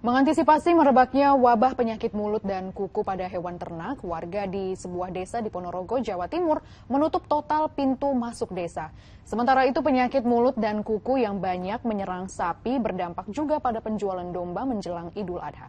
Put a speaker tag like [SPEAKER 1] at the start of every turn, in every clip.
[SPEAKER 1] Mengantisipasi merebaknya wabah penyakit mulut dan kuku pada hewan ternak, warga di sebuah desa di Ponorogo, Jawa Timur menutup total pintu masuk desa. Sementara itu penyakit mulut dan kuku yang banyak menyerang sapi berdampak juga pada penjualan domba menjelang Idul Adha.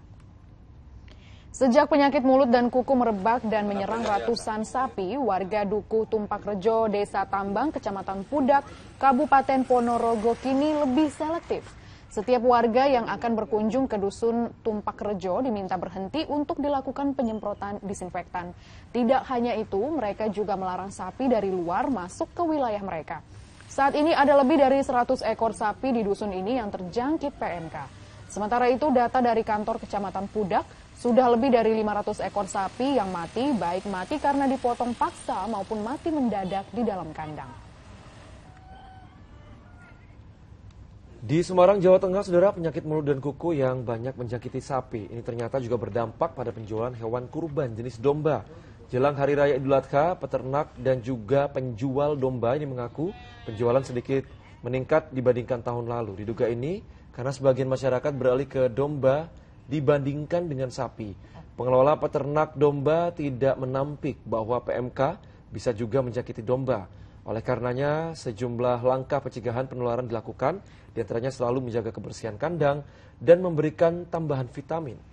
[SPEAKER 1] Sejak penyakit mulut dan kuku merebak dan menyerang ratusan sapi, warga Duku Tumpak Rejo, Desa Tambang, Kecamatan Pudak, Kabupaten Ponorogo kini lebih selektif. Setiap warga yang akan berkunjung ke Dusun Tumpak Rejo diminta berhenti untuk dilakukan penyemprotan disinfektan. Tidak hanya itu, mereka juga melarang sapi dari luar masuk ke wilayah mereka. Saat ini ada lebih dari 100 ekor sapi di dusun ini yang terjangkit PMK. Sementara itu data dari kantor Kecamatan Pudak sudah lebih dari 500 ekor sapi yang mati baik mati karena dipotong paksa maupun mati mendadak di dalam kandang.
[SPEAKER 2] Di Semarang, Jawa Tengah, saudara, penyakit mulut dan kuku yang banyak menjangkiti sapi. Ini ternyata juga berdampak pada penjualan hewan kurban jenis domba. Jelang Hari Raya Idul Adha, peternak dan juga penjual domba ini mengaku penjualan sedikit meningkat dibandingkan tahun lalu. Diduga ini karena sebagian masyarakat beralih ke domba dibandingkan dengan sapi. Pengelola peternak domba tidak menampik bahwa PMK bisa juga menjangkiti domba. Oleh karenanya, sejumlah langkah pencegahan penularan dilakukan, diantaranya selalu menjaga kebersihan kandang dan memberikan tambahan vitamin.